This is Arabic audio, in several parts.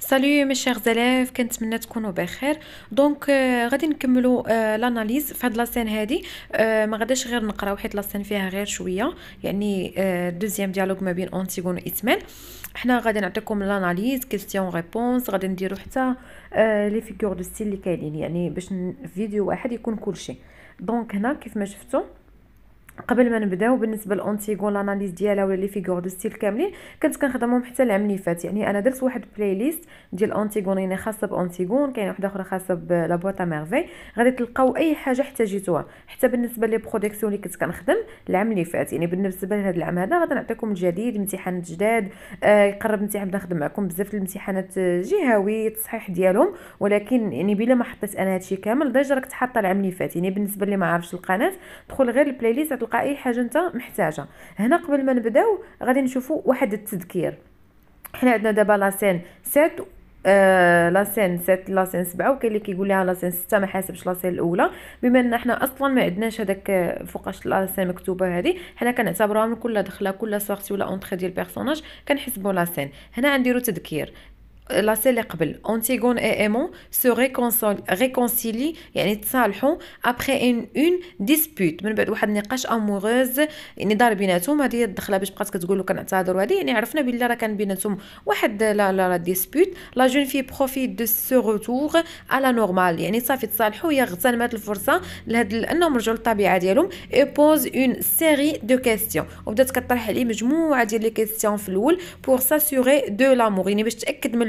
سالو مي شيغ زلاف كنتمنى تكونوا بخير دونك غادي نكملوا لاناليز في هاد لاسين هادي ما غاداش غير نقراو حيت لاسين فيها غير شويه يعني دوزيام ديالوغ ما بين اونتيغون واثمان حنا غادي نعطيكم لاناليز كيستيون ريبونس غادي نديرو حتى لي فيغور دو ستيل اللي كاينين يعني باش فيديو واحد يكون كلشي دونك هنا كيف ما شفتوا قبل ما نبداو بالنسبه للاونتيغون لاناليز ديالها ولا لي فيغور دو ستيل كاملين كنت كنخدمهم حتى العام اللي فات يعني انا درت واحد بلاي ليست ديال اونتيغون يعني خاصه بانتيغون كاينه واحده اخرى خاصه بلا ميرفي غادي تلقاو اي حاجه احتاجيتوها حتى بالنسبه لي برودكسيون اللي كنت كنخدم العام اللي فات يعني بالنسبه لهذا العام هذا غادي نعطيكم الجديد امتحانات جداد آه قرب امتحان بدا نخدم معكم بزاف الامتحانات جهوي التصحيح ديالهم ولكن يعني بلا ما حطيت انا هادشي كامل ديجا راك تحط العام اللي فات يعني بالنسبه لي ما عارفش القناه دخل غير البلاي ليست تلقى اي حاجه انت محتاجه هنا قبل ما نبداو غادي نشوفوا واحد التذكير حنا عندنا دابا لاسين 7 آه لاسين 7 لاسين 7 وكاين اللي كيقول لها لاسين 6 ما حاسبش لاسين الاولى بما ان حنا اصلا ما عندناش هذاك آه، فوقاش لاسين مكتوبه هذه حنا كنعتبروها من كل دخله كل سورتي ولا اونتري ديال بيرسوناج كنحسبوا لاسين هنا غنديروا تذكير لاسي اللي قبل اونتيغون اي ايمون سو ريكونسول ريكونسيلي يعني تصالحوا ابخي ان اون ديسبوت من بعد واحد النقاش اموغوز يعني دار بيناتهم هذه الدخله باش بقات كتقول له كنعتذر وهذه يعني عرفنا بلي راه كان بيناتهم واحد لا لا لا ديسبوت لا جون في بروفيت دو سو روتور على نورمال يعني صافي تصالحوا يا غتنمات الفرصه لهاد لانهم رجعوا للطبيعه ديالهم اي بوز اون سيري دو كيستيون وبدات كطرح عليه مجموعه ديال لي كيستيون في الاول بور ساسوري دو لامور يعني باش تاكد من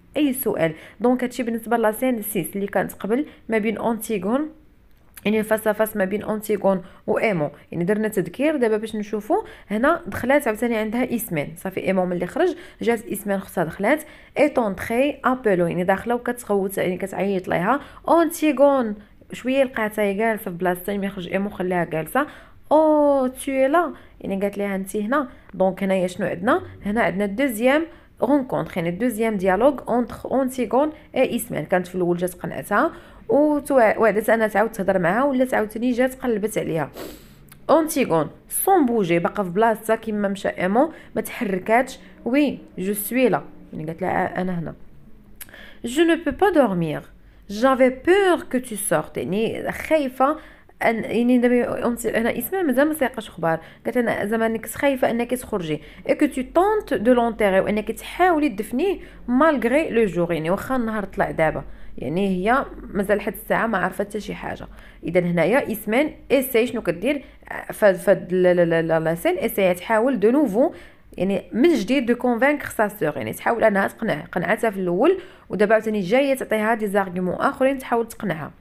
اي سؤال دونك هادشي بالنسبه لاسين 6 اللي كانت قبل ما بين اونتيغون يعني فاس فاس ما بين اونتيغون وايمون يعني درنا تذكير دابا باش نشوفو هنا دخلات عاوتاني عندها اسمين صافي ايمون ملي خرج جات اسمين خصها دخلات اي تخي ابلو يعني داخله وكتغوت يعني كتعيط ليها اونتيغون شويه لقاتها هي جالسه في بلاصتها ملي يعني خرج ايمو خلاها جالسه او تي لا يعني قالت ليها انت هنا دونك هنايا شنو عندنا هنا عندنا الدوزيام غونكونتخ يعني الدوزيام ديالوغ اونتخ اونتيغون اي اسمان كانت في الاول جات قنعتها وعدت انها تعاود تهضر معاها ولا عاوتاني جات قلبت عليها اونتيغون سون بوجي باقا في بلاصتها كيما مشى ايمون ما تحركاتش وي جو سوي لا يعني قالت لها آه، انا هنا جو نو بو با دورمير جافي بور كو تو سورت يعني خايفه أن يعني دابا انا اسمها مازال ما سيقاش اخبار قالت انا زعما انك خايفه انك تخرجي اي كو تو طونت دو لونتيغي وانك تحاولي تدفنيه مالغري لو جوغ يعني واخا النهار طلع دابا يعني هي مازال لحد الساعه ما عرفت حتى شي حاجه اذا هنايا اسمان إيساي شنو كدير فهاد لا سين إيساي تحاول دو نوفو يعني من جديد دو سا سوغ يعني تحاول انها تقنع قنعتها في الاول ودابا عاوتاني جايه تعطيها دي زارغيومون اخرين تحاول تقنعها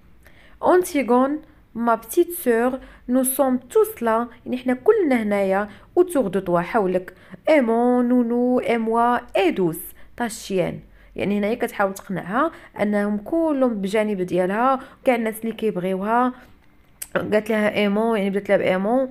اونتيغون ما بتيت سور نو سوم توس لا يعني حنا كلنا هنايا وتور دو توا حولك ايمون نونو اي ايدوس طاشيان يعني هنايا كتحاول تقنعها انهم كلهم بجانب ديالها كاع الناس اللي كيبغيوها قالت لها ايمون يعني بدات لها بايمون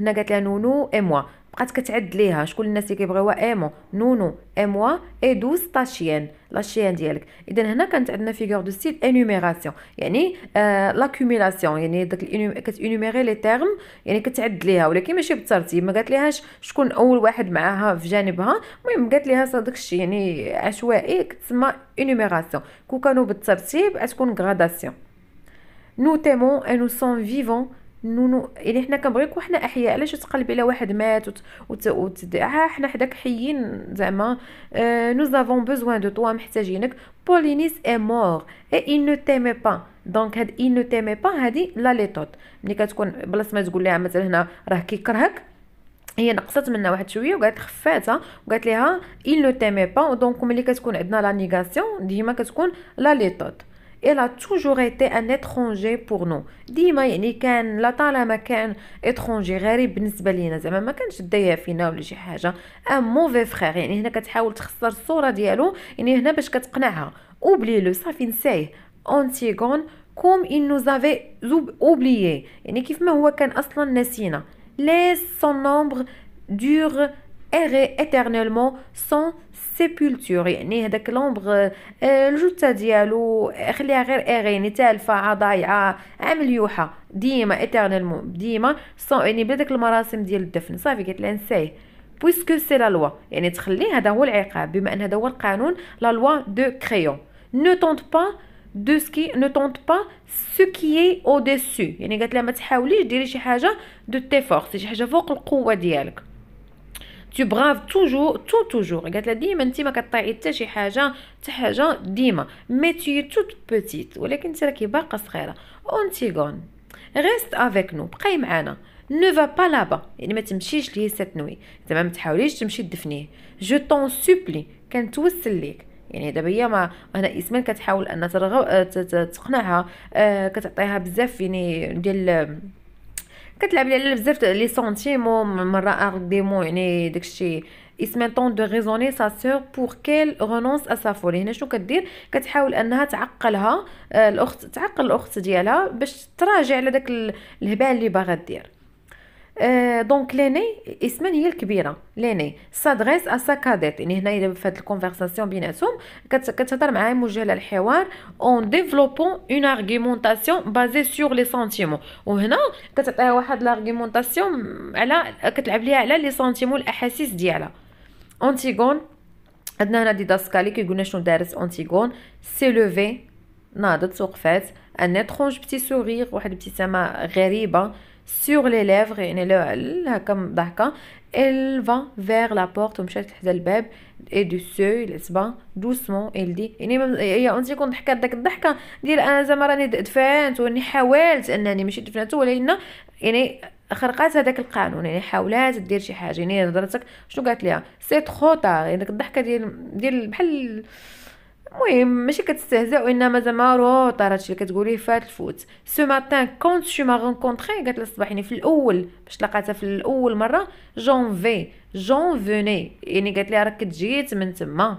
هنا قالت لها نونو إيه موا بقات كتعد ليها شكون الناس اللي كيبغيوها ايمو نونو ايموا اي دوز طاشيان شيان ديالك اذا هنا كانت عندنا فيغور دو ستيل انيميراسيون يعني آه لاكوميلاسيون يعني داك كتانيميري لي تيرم يعني كتعد ليها ولكن ماشي بالترتيب ما قالت ليهاش شكون اول واحد معاها في جانبها المهم قالت ليها صدق الشيء يعني عشوائي كتسمى انيميراسيون كون كانوا بالترتيب غتكون غراداسيون نو تيمون انو سون فيفون نونو يعني حنا كنبغيك وحنا احياء علاش تقلب على واحد مات وت... وت... وت... حنا حداك حيين زعما نو زافون بوزوان دو توا محتاجينك بولينيس اي مور اي اي نو تيمي با دونك هاد اي نو تيمي با هادي لا ليطوط ملي كتكون بلاص ما تقول لها مثلا هنا راه كيكرهك هي نقصت منها واحد شويه وقالت خفاتها وقالت لها اي نو تيمي با دونك ملي كتكون عندنا لا نيغاسيون ديما كتكون لا ليطوط إلا a toujours été un étranger pour nous ديما يعني كان لا طالما كان étranger غريب بالنسبه لينا زعما ما كانش دايا فينا ولا شي حاجه ان موفي فرير يعني هنا كتحاول تخسر الصوره ديالو يعني هنا باش كتقنعها اوبلي لو صافي نسايه اونتيغون كوم il nous avait oublié يعني كيف ما هو كان اصلا ناسينا laisse son ombre dure errer éternellement sans سيبولتور يعني هذاك لومبغ آه، الجثه ديالو خليها غير اغيني تالفه ضايعه عامل يوحى ديما ايترنيلمون ديما سون يعني بلا المراسم ديال الدفن صافي قالت لها بويسكو سي لا لوا يعني تخليه هذا هو العقاب بما ان هذا هو القانون لا لوا دو كريون نو طونط با دو سكي نو طونط با سو كي او ديسو يعني قالت لها ما تحاوليش ديري شي حاجه دو تي فورس شي حاجه فوق القوه ديالك تو braves توجور tout توجور قالت لها ديما انت ما كطيعي حتى شي حاجه حتى حاجه ديما مي es توت بوتيت ولكن انت راكي باقا صغيره اونتيغون ريست افيك نو بقاي معانا نو فا با لابا يعني ما تمشيش ليه سات نوي زعما ما تحاوليش تمشي تدفنيه جو طون سوبلي كنتوسل ليك يعني دابا هي ما انا اسمان كتحاول ان ترغب تقنعها آه، كتعطيها بزاف يعني ديال كتلعب لي على بزاف لي سونتيمون مره ارديمون يعني داكشي اسمه طون دو ريزوني سا سور بور كيل رونونس ا سا فولي هنا شنو كدير كتحاول انها تعقلها آه، الاخت تعقل الاخت ديالها باش تراجع على داك الهبال اللي باغا دير دونك ليني اسمن هي الكبيره ليني سادريس ا ساكاديت يعني هنا اذا فهاد الكونفرساسيون بيناتهم كتهضر معاه موجهه للحوار اون ديفلوبون اون ارغومونطاسيون بازي سور لي سونتيمون وهنا كتعطيها واحد لارغومونطاسيون على كتلعب ليها على لي سونتيمون الاحاسيس ديالها اونتيغون عندنا هنا ديداسكالي كيقولنا شنو دارت اونتيغون سي لوفي ناضت وقفات ان اترونج بتي سوغيغ واحد ابتسامه غريبه sur لي ليفغ يعني هكا ضحكة إل فا فيغ la ومشات حدا الباب اي دو سو الاصبع دوسمون ال دي يعني هي انت كون ضحكات داك الضحكه ديال انا زعما راني دفنت واني حاولت انني ماشي دفنت ولكن يعني خرقات هذاك القانون يعني حاولات دير شي حاجه يعني هضرتك شنو قالت ليها سي ترو تار يعني داك الضحكه ديال ديال بحال المهم ماشي كتستهزا وانما زعما طار هادشي اللي كتقوليه فات الفوت سو ماتان كونت شو ما رونكونتري قالت لي الصباح يعني في الاول باش لقاتها في الاول مره جون في جون فوني يعني قالت لي راك جيت من تما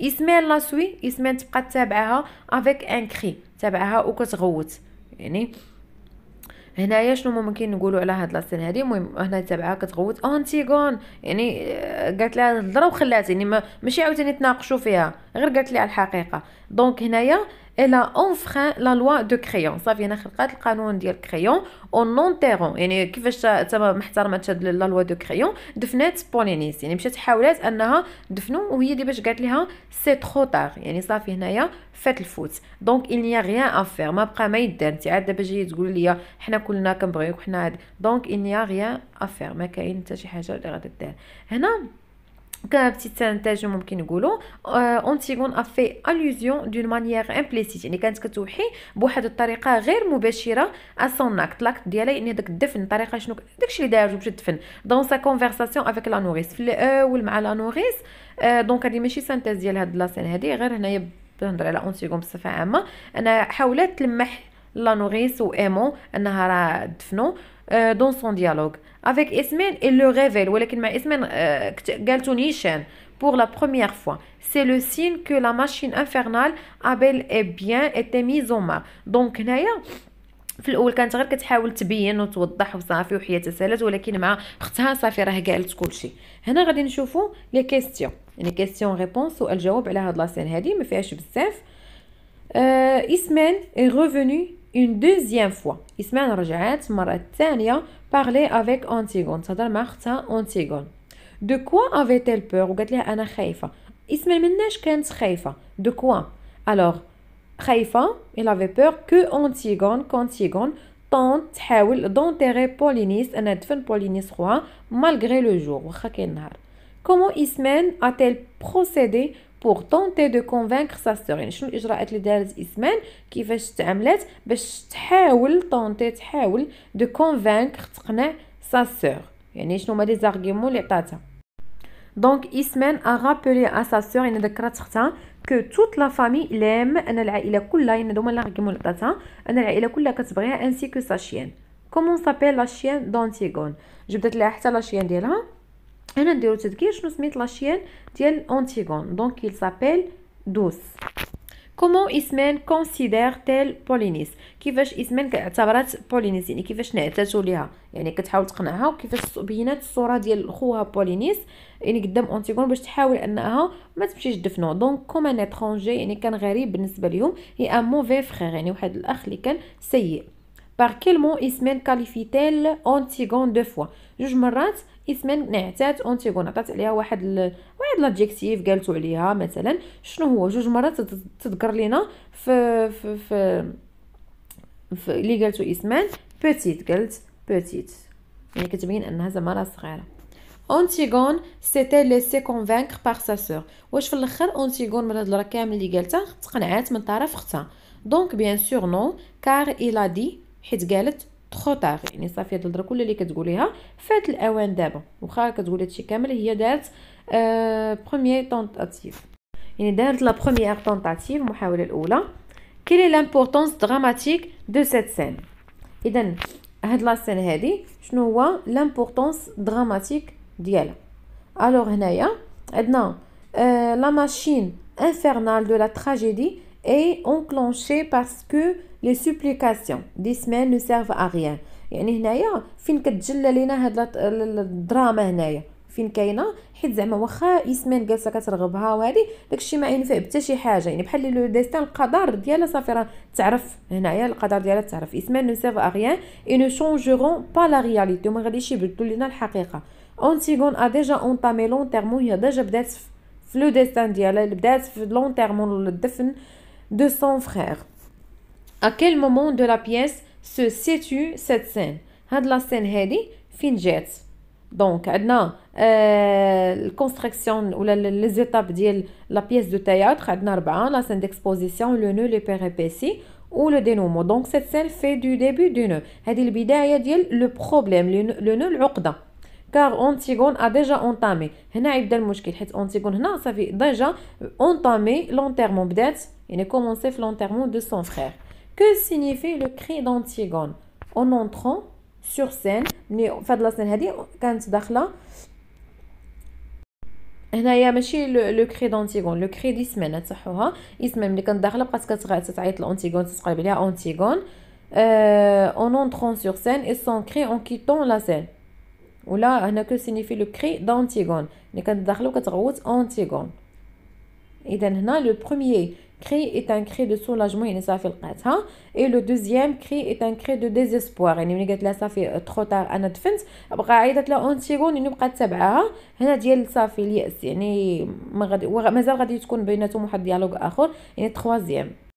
اسمين لاسوي اسمين تبقى تتابعها افيك ان كري تابعها وكتغوت يعني هنايا شنو ممكن نقولوا على هاد لاسين هادي المهم هنا تابعها كتغوت اونتيغون يعني قالت لها الهضره وخلات يعني ما ماشي عاوتاني تناقشوا فيها غير قالت لي على الحقيقه دونك هنايا الا اونفخان لا لوا دو كريون صافي انا خلقات القانون ديال كريون نون نونتيرون يعني كيفاش تما محترمه تشد لا لوا دو كريون دفنات بولينيس يعني مشات حاولات انها دفنو وهي اللي باش قالت لها سي ترو تاغ يعني صافي هنايا فات الفوت دونك il n'y a rien à faire ما بقى ما يدار انت عاد دابا جاي تقول لي حنا كلنا كنبغيوك حنا هاد دونك il n'y a rien à faire ما كاين حتى شي حاجه اللي غادي دير هنا بتيت سانتاج ممكن نقولو اونتيغون افي الوزيون دون مانيير امبليسيت يعني كانت كتوحي بواحد الطريقه غير مباشره اسون اكت لاكت ديالها يعني داك الدفن الطريقه شنو داكشي اللي دارو باش الدفن دون سا كونفرساسيون افيك لا نوريس في الاول مع لا نوريس دونك هذه ماشي سانتاز ديال هاد لاسين هذه غير هنايا تهضر على اونتيغون بصفه عامه انا حاولت تلمح لا نوريس ايمون انها راه دفنوا دون سون ديالوغ افيك اسمين اي لو ريفيل ولكن مع اسمين قالتو نيشان بور لا بروميير فوا سي لو سين كو لا ماشين انفيرنال a اي بيان اي été mise en marche دونك هنايا في الاول كانت غير كتحاول تبين وتوضح وصافي وحياه تسالات ولكن مع اختها صافي راه قالت كلشي هنا غادي نشوفوا لي كيستيون يعني كيستيون ريبونس والجواب على هاد لاسين هادي ما فيهاش بزاف آه اسمان est revenu une deuxième fois. Ismaël Rajaet, Maratania, parlait avec Antigone. Sadar Martha, Antigone. De quoi avait-elle peur Regardez, elle a Khaifa. Ismaël Menech Kent Khaifa. De quoi Alors, Khaifa, il avait peur que Antigone, qu'Antigone, tente d'enterrer Polynice, un Edfen Polynice roi, malgré le jour. Comment Ismaël a-t-elle procédé بوغ طونتي دو كونفانكر سا سور يعني شنو الاجراءات اللي دارت اسمان كيفاش تعاملات باش تحاول طونتي تحاول دو كونفانكر تقنع سا سور يعني شنو هما لي زارغيمون اللي عطاتها دونك اسمان ا رابيلي ا سا سور يعني ذكرت اختها كو توت لا فامي لام ان العائله كلها يعني هما الارغيومون اللي عطاتها ان العائله كلها كتبغيها انسي كو سا شيان كومون سابيل لا شيان دونتيغون جبدت لها حتى لا شيان ديالها هنا نديرو تذكير شنو سميت لاشيان ديال اونتيغون دونك يل سابيل دوس كومون اسمان كونسيدير تيل بولينيس كيفاش اسمان اعتبرات بولينيس يعني كيفاش نعتاتو ليها يعني كتحاول تقنعها وكيفاش بينات الصوره ديال خوها بولينيس يعني قدام اونتيغون باش تحاول انها ما تمشيش دفنو دونك كوم ان اترونجي يعني كان غريب بالنسبه ليهم هي ان موفي فخيغ يعني واحد الاخ اللي كان سيء بار كيل مون اسمان كاليفيتيل اونتيغون دو فوا جوج مرات اسما نعتات اونتيغون عطات عليها واحد ال... واحد لادجيكتيف قالتو عليها مثلا شنو هو جوج مرات تذكر لينا في في في, في اللي قالتو اسمان بيتيت قالت بيتيت يعني كتبين انها زعما راه صغيره اونتيغون سيتي ليسي كونفانكر باغ سا سور واش في الاخر اونتيغون من هاد الهضره كامل اللي قالتها تقنعات من طرف اختها دونك بيان سور نو كار الا دي حيت قالت تخو طاغ يعني صافي هاد الهضره كل اللي كتقوليها فات الاوان دابا واخا كتقولي هادشي كامل هي دارت أه بروميير طونطاتيف يعني دارت لا بروميير طونطاتيف المحاوله الاولى كيل اي لامبورطونس دراماتيك دو سيت سين اذا هاد لا سين هادي شنو هو لامبورطونس دراماتيك ديالها الوغ هنايا عندنا لا ماشين انفيرنال دو لا تراجيدي اي اونكلونشي باسكو لي سوبليكاسيون دي سمان نو سيرف ا ريان يعني هنايا فين كتجلى لينا هاد الدراما هنايا فين كاينه حيت زعما واخا اسمان جالسه كترغبها وهادي داكشي ما ينفع حتى شي حاجه يعني بحال لو ديستان القدر ديالها صافي راه تعرف هنايا القدر ديالها تعرف اسمان نو سيرف ا ريان اي نو شونجورون با لا رياليتي وما غاديش يبدلوا لينا الحقيقه اونتيغون ا ديجا لون لونتيرمون هي ديجا بدات في لو ديستان ديالها اللي بدات في لونتيرمون الدفن دو سون فرير À quel moment de la pièce se situe cette scène Cette la scène hadi fin Donc, adna la euh, construction ou les étapes de la pièce de théâtre, Adnarba, la scène d'exposition, le nœud, les péripéties ou le dénouement. Donc, cette scène fait du début du nœud. C'est le bidaya le problème, le nœud, Car Antigone a déjà entamé. Hna ibda le Antigone, hna, Antigone déjà entamé l'enterrement, Il a commencé l'enterrement de son frère. Que signifie le cri d'Antigone En entrant sur scène, le a le le cri هنايا ماشي لو cri en لو كري le سمانه تصحوها que ملي كانت داخله بقات كتعيط لانتيغون تتقلب عليها انتيغون اون اونترون cri est un cri de soulagement يعني صافي لقيتها اي لو دوزيام كري est ان كري دو ديزيسبوار يعني ملي قالت لها صافي ترو طار انا دفنت بقى عيطت لها اون سيكوند يعني بقات تبعها هنا ديال صافي الياس يعني ما غادي مازال غادي تكون بيناتهم واحد ديالوغ اخر يعني تخوازيام